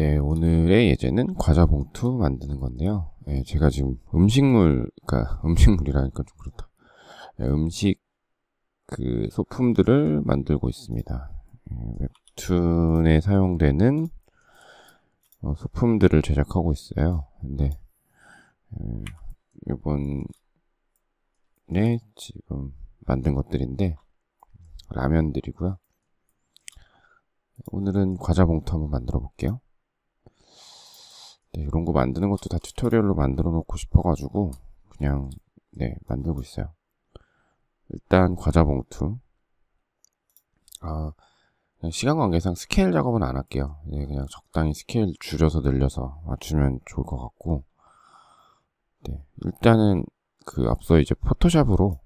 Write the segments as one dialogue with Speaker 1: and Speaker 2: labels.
Speaker 1: 네, 오늘의 예제는 과자 봉투 만드는 건데요. 네, 제가 지금 음식물, 그러니까 음식물이라니까 좀 그렇다. 네, 음식 그 소품들을 만들고 있습니다. 네, 웹툰에 사용되는 어, 소품들을 제작하고 있어요. 근데 네, 이번에 지금 만든 것들인데 라면들이고요. 오늘은 과자 봉투 한번 만들어 볼게요. 네, 이런 거 만드는 것도 다 튜토리얼로 만들어 놓고 싶어가지고 그냥 네 만들고 있어요. 일단 과자 봉투 아 시간 관계상 스케일 작업은 안 할게요. 네, 그냥 적당히 스케일 줄여서 늘려서 맞추면 좋을 것 같고 네, 일단은 그 앞서 이제 포토샵으로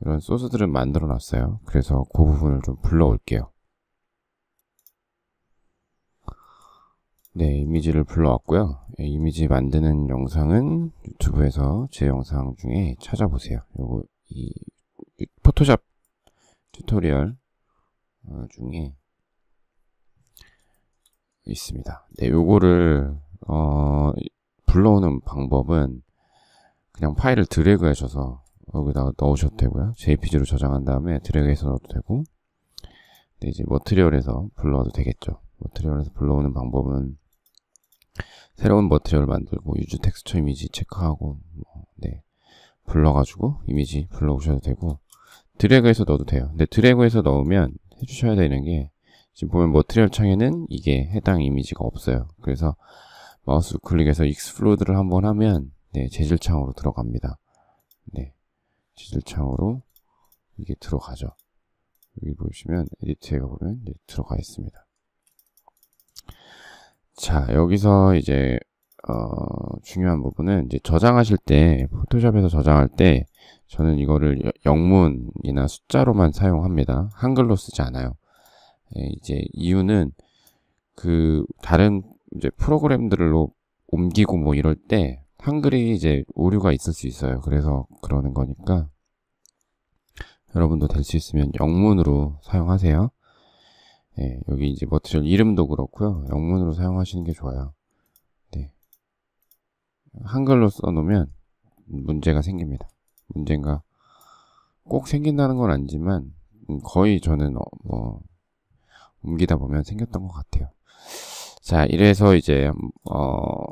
Speaker 1: 이런 소스들을 만들어 놨어요. 그래서 그 부분을 좀 불러올게요. 네, 이미지를 불러왔고요. 예, 이미지 만드는 영상은 유튜브에서 제 영상 중에 찾아보세요. 요거 이 포토샵 튜토리얼 어, 중에 있습니다. 네, 요거를 어, 불러오는 방법은 그냥 파일을 드래그 하셔서 여기다가 넣으셔도 되고요. JPG로 저장한 다음에 드래그해서 넣어도 되고 네, 이제 머트리얼에서 불러와도 되겠죠. 머트리얼에서 불러오는 방법은 새로운 머티리얼 만들고 유즈 텍스처 이미지 체크하고 뭐, 네 불러가지고 이미지 불러오셔도 되고 드래그해서 넣어도 돼요. 근데 드래그해서 넣으면 해주셔야 되는 게 지금 보면 머티리얼 창에는 이게 해당 이미지가 없어요. 그래서 마우스 클릭해서 익스플로드를 한번 하면 네, 재질 창으로 들어갑니다. 네, 재질 창으로 이게 들어가죠. 여기 보시면 에디트에 가보면 들어가 있습니다. 자, 여기서 이제 어, 중요한 부분은 이제 저장하실 때 포토샵에서 저장할 때 저는 이거를 영문이나 숫자로만 사용합니다. 한글로 쓰지 않아요. 예, 이제 이유는 그 다른 이제 프로그램들로 옮기고 뭐 이럴 때 한글이 이제 오류가 있을 수 있어요. 그래서 그러는 거니까 여러분도 될 수 있으면 영문으로 사용하세요. 네, 여기 이제 머티리얼 이름도 그렇고요. 영문으로 사용하시는 게 좋아요. 네. 한글로 써놓으면 문제가 생깁니다. 문제가 꼭 생긴다는 건 아니지만 음, 거의 저는 어, 뭐 옮기다 보면 생겼던 것 같아요. 자, 이래서 이제 음, 어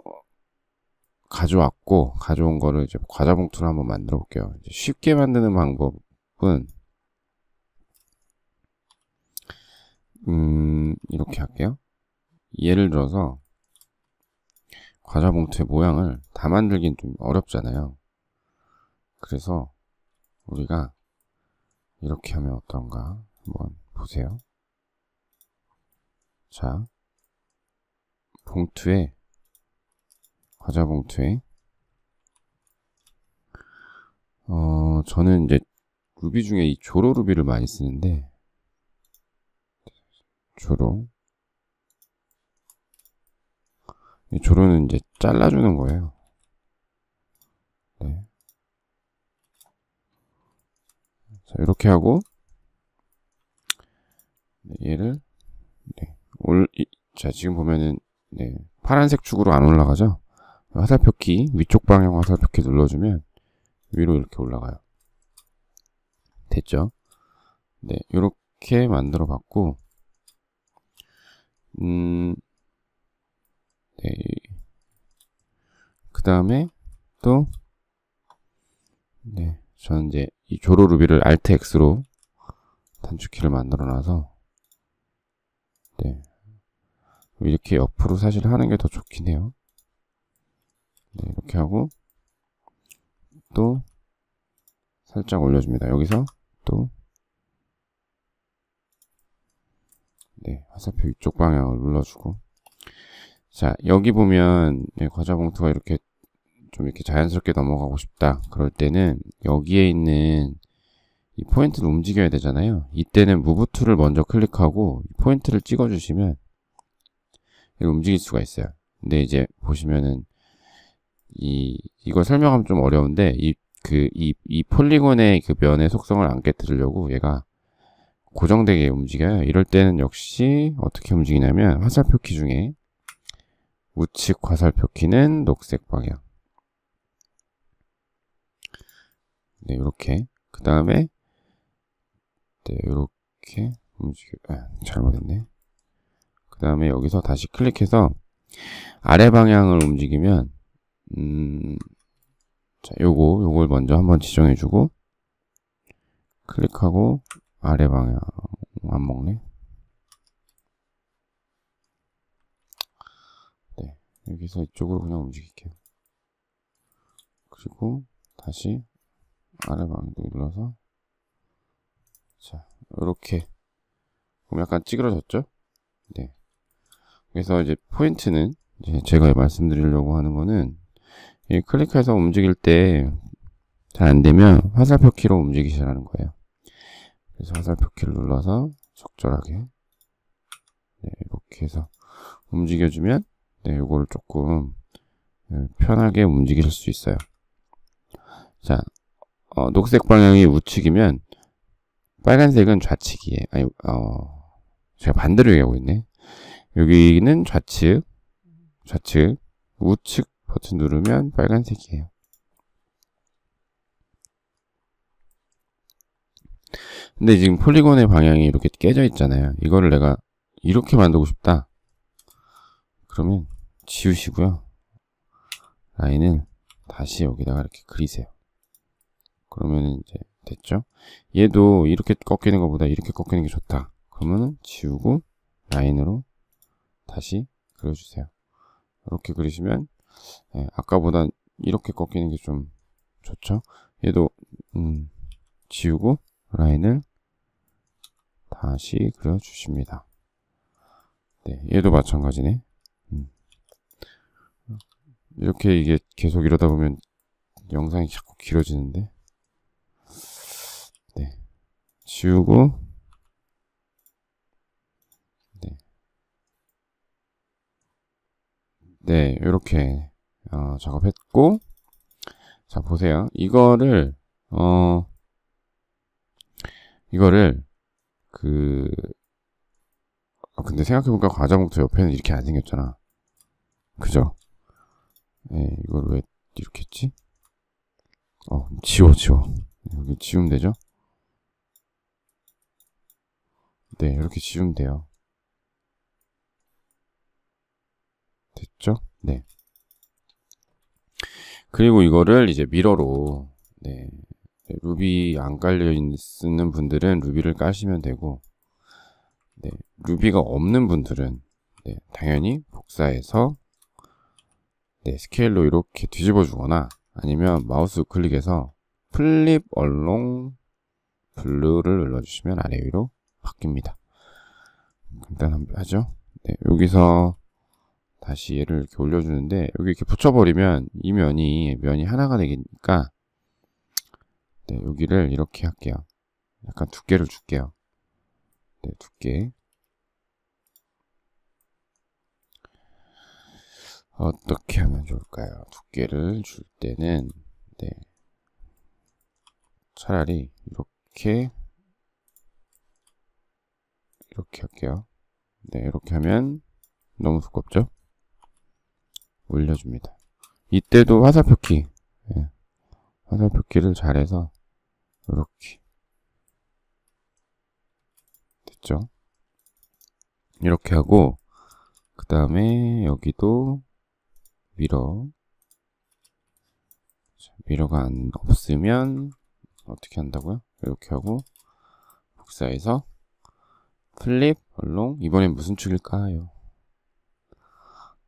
Speaker 1: 가져왔고 가져온 거를 이제 과자 봉투를 한번 만들어 볼게요. 쉽게 만드는 방법은 음, 이렇게 할게요. 예를 들어서 과자 봉투의 모양을 다 만들긴 좀 어렵잖아요. 그래서 우리가 이렇게 하면 어떤가 한번 보세요. 자, 봉투에 과자 봉투에 어 저는 이제 루비 중에 이 조로 루비를 많이 쓰는데 조로 이 조로는 이제 잘라주는 거예요. 네. 자, 이렇게 하고 네, 얘를 네, 올, 이, 자 지금 보면은 네, 파란색 축으로 안 올라가죠? 화살표키 위쪽 방향 화살표키 눌러주면 위로 이렇게 올라가요. 됐죠? 네, 이렇게 만들어 봤고 음, 네. 그 다음에 또, 네. 저는 이제 이 조로 루비를 altx로 단축키를 만들어 놔서, 네. 이렇게 옆으로 사실 하는 게 더 좋긴 해요. 네, 이렇게 하고, 또, 살짝 올려줍니다. 여기서 또, 네, 화살표 위쪽 방향을 눌러주고 자 여기 보면 네, 과자 봉투가 이렇게 좀 이렇게 자연스럽게 넘어가고 싶다 그럴 때는 여기에 있는 이 포인트를 움직여야 되잖아요 이때는 무브 툴을 먼저 클릭하고 포인트를 찍어 주시면 움직일 수가 있어요 근데 이제 보시면은 이 이걸 설명하면 좀 어려운데 이 그 이이 그, 이 폴리곤의 그 면의 속성을 안 깨뜨리려고 얘가 고정되게 움직여요. 이럴 때는 역시 어떻게 움직이냐면 화살표 키 중에 우측 화살표 키는 녹색 방향 네, 이렇게 그 다음에 네, 이렇게 움직여 아, 잘못했네 그 다음에 여기서 다시 클릭해서 아래 방향을 움직이면 음, 자, 요거, 요걸 먼저 한번 지정해주고 클릭하고 아래 방향 안 먹네. 네, 여기서 이쪽으로 그냥 움직일게요. 그리고 다시 아래 방향도 눌러서 자, 이렇게 그럼 약간 찌그러졌죠? 네. 그래서 이제 포인트는 이제 제가 말씀드리려고 하는 거는 클릭해서 움직일 때 잘 안 되면 화살표 키로 움직이시라는 거예요. 그래서 화살표 키를 눌러서 적절하게 네, 이렇게 해서 움직여주면 네, 요거를 조금 네, 편하게 움직일 수 있어요. 자, 어, 녹색 방향이 우측이면 빨간색은 좌측이에요. 아니, 어, 제가 반대로 얘기하고 있네. 여기는 좌측, 좌측, 우측 버튼 누르면 빨간색이에요. 근데 지금 폴리곤의 방향이 이렇게 깨져 있잖아요. 이거를 내가 이렇게 만들고 싶다. 그러면 지우시고요. 라인은 다시 여기다가 이렇게 그리세요. 그러면 이제 됐죠? 얘도 이렇게 꺾이는 것보다 이렇게 꺾이는 게 좋다. 그러면 지우고 라인으로 다시 그려주세요. 이렇게 그리시면 예, 아까보다 이렇게 꺾이는 게 좀 좋죠? 얘도 음, 지우고 라인을 다시 그려주십니다. 네, 얘도 마찬가지네. 음. 이렇게 이게 계속 이러다 보면 영상이 자꾸 길어지는데. 네. 지우고. 네. 네, 이렇게 어, 작업했고. 자, 보세요. 이거를, 어, 이거를 그 아, 근데 생각해보니까 과자봉투 옆에는 이렇게 안 생겼잖아. 그죠? 네, 이걸 왜 이렇게 했지? 어, 지워, 지워. 여기 지우면 되죠? 네, 이렇게 지우면 돼요. 됐죠? 네. 그리고 이거를 이제 미러로, 네, 네, 루비 안 깔려 있는 분들은 루비를 까시면 되고 네, 루비가 없는 분들은 네, 당연히 복사해서 네, 스케일로 이렇게 뒤집어 주거나 아니면 마우스 클릭해서 플립 얼롱 블루를 눌러주시면 아래 위로 바뀝니다. 간단하죠? 네, 여기서 다시 얘를 이렇게 올려주는데 여기 이렇게 붙여버리면 이 면이 면이 하나가 되니까 네, 여기를 이렇게 할게요. 약간 두께를 줄게요. 네, 두께. 어떻게 하면 좋을까요? 두께를 줄 때는 네. 차라리 이렇게 이렇게 할게요. 네, 이렇게 하면 너무 두껍죠? 올려줍니다. 이때도 화살표키 네. 화살표키를 잘해서 이렇게 됐죠? 이렇게 하고 그 다음에 여기도 미러 미러가 안 없으면 어떻게 한다고요? 이렇게 하고 복사해서 플립 얼롱 이번엔 무슨 축일까요?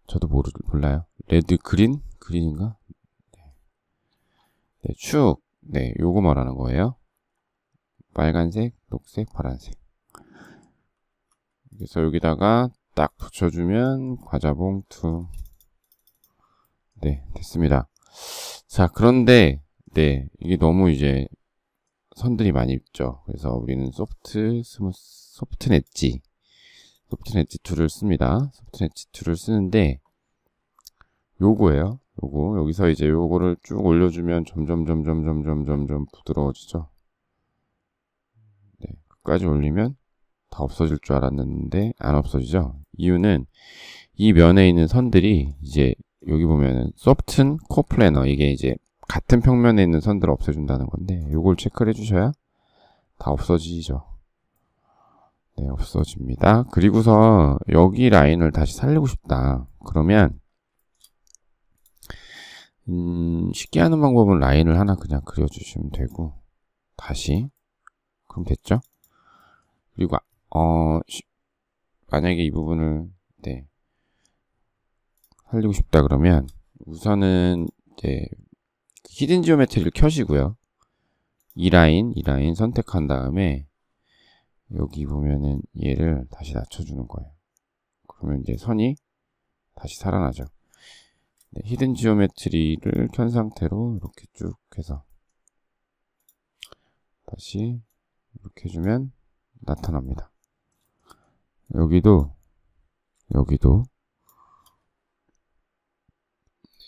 Speaker 1: 저도 모르 몰라요. 레드 그린 그린인가? 네, 네 축 네, 요거 말하는 거예요. 빨간색, 녹색, 파란색. 그래서 여기다가 딱 붙여주면 과자 봉투. 네, 됐습니다. 자, 그런데 네, 이게 너무 이제 선들이 많이 있죠. 그래서 우리는 소프트 스무 소프트 엣지 소프트 엣지 툴을 씁니다. 소프트 엣지 툴을 쓰는데 요거예요. 요거 여기서 이제 요거를 쭉 올려주면 점점 점점 점점 점점 부드러워지죠 네, 끝까지 올리면 다 없어질 줄 알았는데 안 없어지죠 이유는 이 면에 있는 선들이 이제 여기 보면은 소프튼 코플래너 이게 이제 같은 평면에 있는 선들을 없애준다는 건데 요걸 체크를 해주셔야 다 없어지죠 네 없어집니다 그리고서 여기 라인을 다시 살리고 싶다 그러면 음, 쉽게 하는 방법은 라인을 하나 그냥 그려주시면 되고 다시 그럼 됐죠? 그리고 아, 어, 시, 만약에 이 부분을 네, 살리고 싶다 그러면 우선은 이제 히든 지오메트리를 켜시고요. 이 라인, 이 라인 선택한 다음에 여기 보면은 얘를 다시 낮춰주는 거예요. 그러면 이제 선이 다시 살아나죠. 네, 히든 지오메트리를 켠 상태로 이렇게 쭉 해서 다시 이렇게 해주면 나타납니다. 여기도 여기도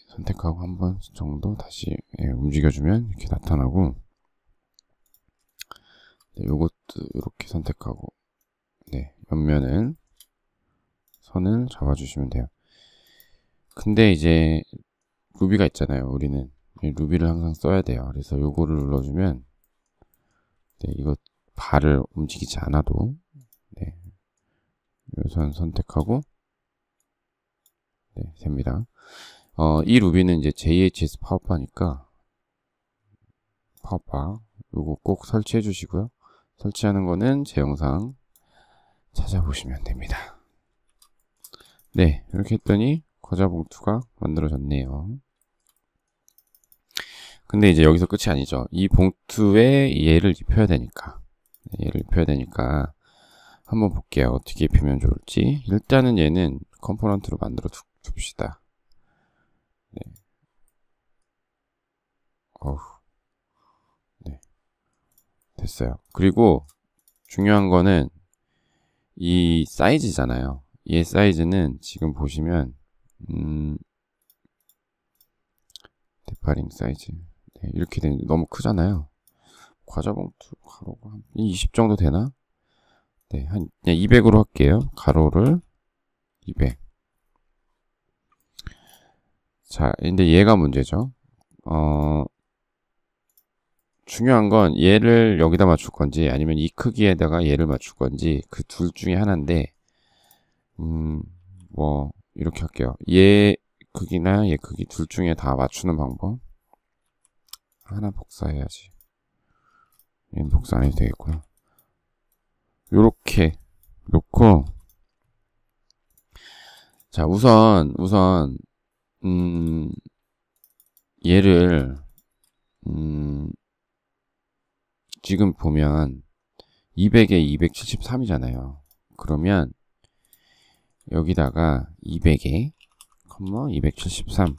Speaker 1: 선택하고 한번 정도 다시 예, 움직여주면 이렇게 나타나고 네, 요것도 이렇게 선택하고 네, 옆면은 선을 잡아주시면 돼요. 근데 이제 루비가 있잖아요 우리는 루비를 항상 써야 돼요 그래서 요거를 눌러주면 네, 이거 발을 움직이지 않아도 네, 요선 선택하고 네, 됩니다 어, 이 루비는 이제 JHS 파워파니까 파워파 요거 꼭 설치해 주시고요 설치하는 거는 제 영상 찾아보시면 됩니다 네 이렇게 했더니 과자 봉투가 만들어졌네요. 근데 이제 여기서 끝이 아니죠. 이 봉투에 얘를 입혀야 되니까 네, 얘를 입혀야 되니까 한번 볼게요. 어떻게 입히면 좋을지 일단은 얘는 컴포넌트로 만들어 두, 둡시다. 네. 어후. 네. 됐어요. 그리고 중요한 거는 이 사이즈잖아요. 얘 사이즈는 지금 보시면 음, 디파링 사이즈 네, 이렇게 되는데 너무 크잖아요 과자 봉투 가로가 한20 정도 되나? 네, 한 200으로 할게요 가로를 200 자, 근데 얘가 문제죠 어, 중요한 건 얘를 여기다 맞출 건지 아니면 이 크기에다가 얘를 맞출 건지 그 둘 중에 하나인데 음, 뭐 이렇게 할게요. 얘 크기나 얘 크기 둘 중에 다 맞추는 방법 하나 복사해야지. 얘는 복사 안 해도 되겠구요 요렇게 놓고 자 우선 우선 음 얘를 음 지금 보면 200에 273이잖아요. 그러면 여기다가 200에 컴마 273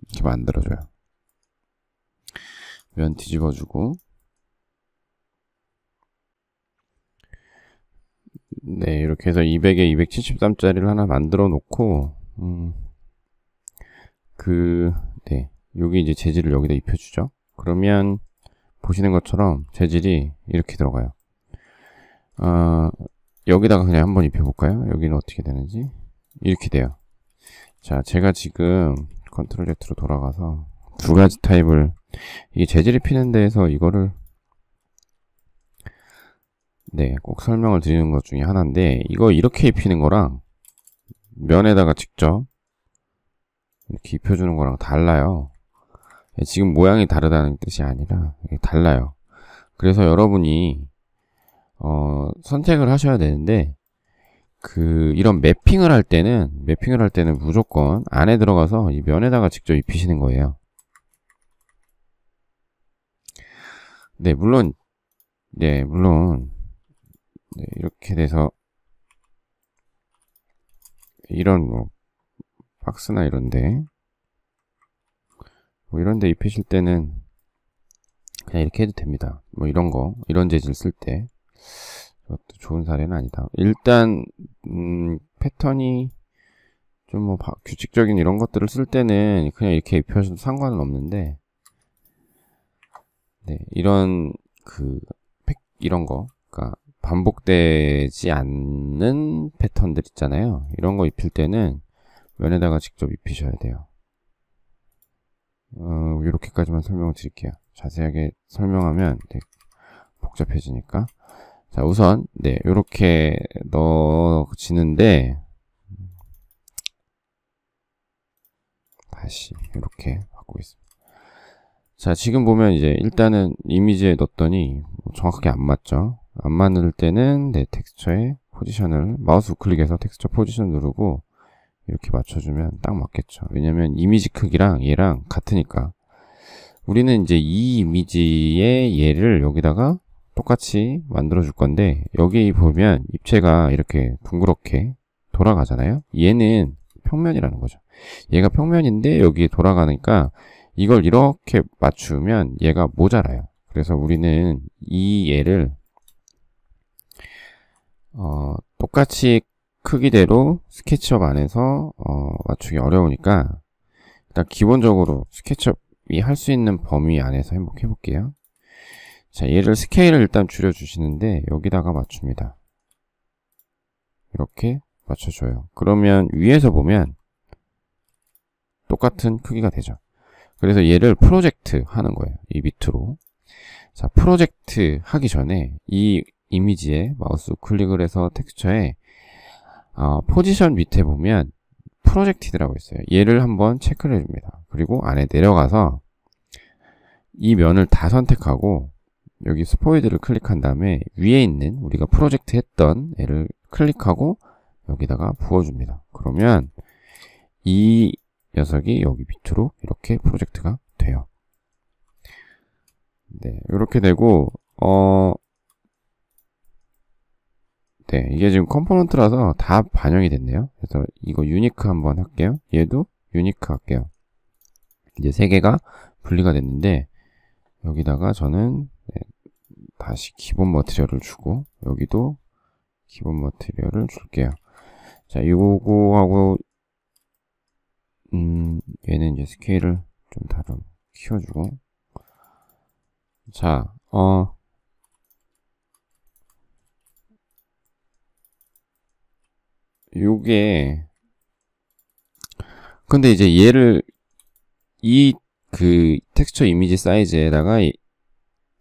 Speaker 1: 이렇게 만들어줘요. 면 뒤집어주고 네 이렇게 해서 200에 273짜리를 하나 만들어 놓고 음, 그 네, 여기 이제 재질을 여기다 입혀주죠. 그러면 보시는 것처럼 재질이 이렇게 들어가요. 아, 여기다가 그냥 한번 입혀볼까요? 여기는 어떻게 되는지 이렇게 돼요 자 제가 지금 컨트롤 Z로 돌아가서 두 가지 타입을 이 재질이 피는 데에서 이거를 네, 꼭 설명을 드리는 것 중에 하나인데 이거 이렇게 입히는 거랑 면에다가 직접 이렇게 입혀주는 거랑 달라요 지금 모양이 다르다는 뜻이 아니라 달라요 그래서 여러분이 어, 선택을 하셔야 되는데 그 이런 매핑을 할 때는 매핑을 할 때는 무조건 안에 들어가서 이 면에다가 직접 입히시는 거예요. 네, 물론 네, 물론 네, 이렇게 돼서 이런 뭐 박스나 이런데 뭐 이런데 입히실 때는 그냥 이렇게 해도 됩니다. 뭐 이런 거 이런 재질 쓸때 이것도 좋은 사례는 아니다. 일단 음, 패턴이 좀 뭐 규칙적인 이런 것들을 쓸 때는 그냥 이렇게 입혀줘도 상관은 없는데 네, 이런 그 이런 거 그러니까 반복되지 않는 패턴들 있잖아요. 이런 거 입힐 때는 면에다가 직접 입히셔야 돼요. 어, 이렇게까지만 설명을 드릴게요. 자세하게 설명하면 되게 복잡해지니까. 자, 우선, 네, 요렇게 넣어지는데, 다시, 이렇게 바꾸겠습니다. 자, 지금 보면 이제 일단은 이미지에 넣었더니 정확하게 안 맞죠? 안 맞을 때는 내 네, 텍스처의 포지션을 마우스 우클릭해서 텍스처 포지션 누르고 이렇게 맞춰주면 딱 맞겠죠. 왜냐면 이미지 크기랑 얘랑 같으니까. 우리는 이제 이 이미지의 얘를 여기다가 똑같이 만들어 줄 건데 여기 보면 입체가 이렇게 둥그렇게 돌아가잖아요 얘는 평면이라는 거죠 얘가 평면인데 여기에 돌아가니까 이걸 이렇게 맞추면 얘가 모자라요 그래서 우리는 이 얘를 어, 똑같이 크기대로 스케치업 안에서 어, 맞추기 어려우니까 일단 기본적으로 스케치업이 할 수 있는 범위 안에서 행복해 볼게요 자, 얘를 스케일을 일단 줄여주시는데 여기다가 맞춥니다. 이렇게 맞춰줘요. 그러면 위에서 보면 똑같은 크기가 되죠. 그래서 얘를 프로젝트 하는 거예요. 이 밑으로. 자, 프로젝트 하기 전에 이 이미지에 마우스 클릭을 해서 텍스처에 어, 포지션 밑에 보면 프로젝티드라고 있어요. 얘를 한번 체크를 해줍니다. 그리고 안에 내려가서 이 면을 다 선택하고 여기 스포이드를 클릭한 다음에 위에 있는 우리가 프로젝트 했던 애를 클릭하고 여기다가 부어줍니다. 그러면 이 녀석이 여기 밑으로 이렇게 프로젝트가 돼요. 네, 이렇게 되고 어 네, 이게 지금 컴포넌트라서 다 반영이 됐네요. 그래서 이거 유니크 한번 할게요. 얘도 유니크 할게요. 이제 세 개가 분리가 됐는데 여기다가 저는 다시 기본 머티리얼을 주고 여기도 기본 머티리얼을 줄게요. 자, 요거하고 음, 얘는 이제 스케일을 좀 다른 키워주고 자, 어 요게 근데 이제 얘를 이 그 텍스처 이미지 사이즈에다가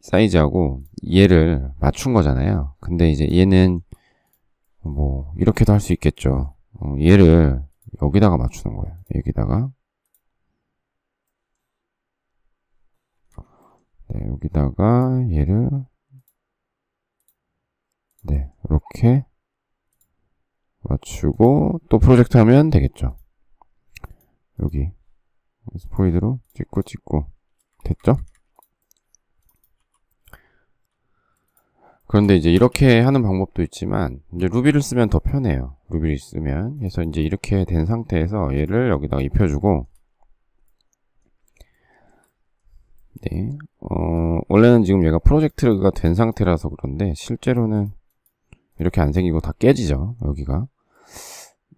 Speaker 1: 사이즈하고 얘를 맞춘 거잖아요. 근데 이제 얘는 뭐 이렇게도 할 수 있겠죠. 어, 얘를 여기다가 맞추는 거예요. 여기다가 네, 여기다가 얘를 네, 이렇게 맞추고 또 프로젝트 하면 되겠죠. 여기 스포이드로 찍고 찍고 됐죠? 그런데 이제 이렇게 하는 방법도 있지만 이제 루비를 쓰면 더 편해요. 루비를 쓰면 그래서 이제 이렇게 된 상태에서 얘를 여기다가 입혀주고 네, 어, 원래는 지금 얘가 프로젝트가 된 상태라서 그런데 실제로는 이렇게 안 생기고 다 깨지죠 여기가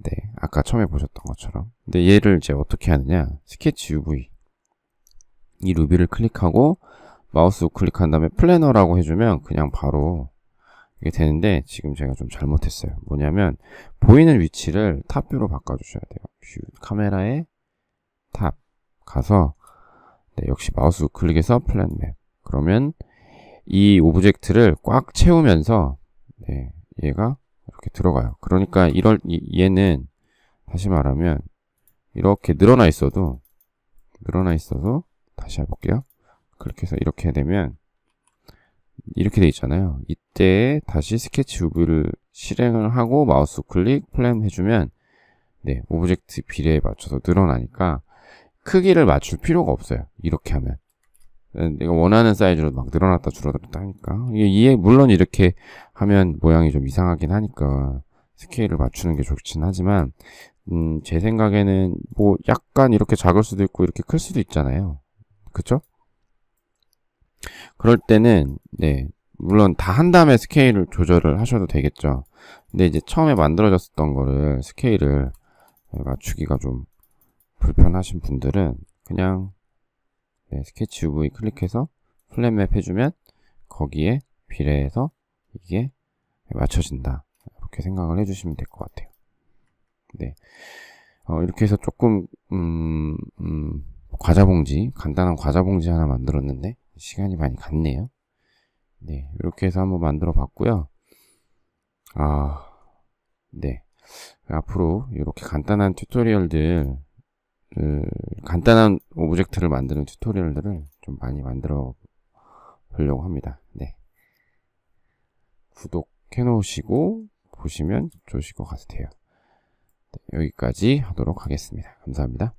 Speaker 1: 네, 아까 처음에 보셨던 것처럼 근데 얘를 이제 어떻게 하느냐 스케치 UV 이 루비를 클릭하고 마우스 우클릭한 다음에 플래너라고 해주면 그냥 바로 이게 되는데 지금 제가 좀 잘못했어요. 뭐냐면 보이는 위치를 탑뷰로 바꿔주셔야 돼요. 뷰 카메라에 탑 가서 네, 역시 마우스 우클릭해서 플랜맵 그러면 이 오브젝트를 꽉 채우면서 네, 얘가 이렇게 들어가요. 그러니까 이럴 얘는 다시 말하면 이렇게 늘어나 있어도 늘어나 있어도 다시 해볼게요. 그렇게 해서 이렇게 되면 이렇게 돼 있잖아요. 이때 다시 스케치 우브를 실행을 하고 마우스 클릭 플랜 해주면 네, 오브젝트 비례에 맞춰서 늘어나니까 크기를 맞출 필요가 없어요. 이렇게 하면. 음, 내가 원하는 사이즈로 막 늘어났다 줄어들었다 하니까 이게 이해, 물론 이렇게 하면 모양이 좀 이상하긴 하니까 스케일을 맞추는 게 좋긴 하지만 음, 제 생각에는 뭐 약간 이렇게 작을 수도 있고 이렇게 클 수도 있잖아요 그쵸? 그럴 때는 네 물론 다 한 다음에 스케일을 조절을 하셔도 되겠죠. 근데 이제 처음에 만들어졌던 거를 스케일을 맞추기가 좀 불편하신 분들은 그냥 네, 스케치 UV 클릭해서 플랫맵 해주면 거기에 비례해서 이게 맞춰진다 이렇게 생각을 해주시면 될 것 같아요. 네, 어, 이렇게 해서 조금 음, 음, 과자봉지 간단한 과자봉지 하나 만들었는데 시간이 많이 갔네요. 네, 이렇게 해서 한번 만들어 봤고요. 아, 네. 앞으로 이렇게 간단한 튜토리얼들, 그 간단한 오브젝트를 만드는 튜토리얼들을 좀 많이 만들어 보려고 합니다. 네. 구독해 놓으시고 보시면 좋으실 것 같아요. 네, 여기까지 하도록 하겠습니다. 감사합니다.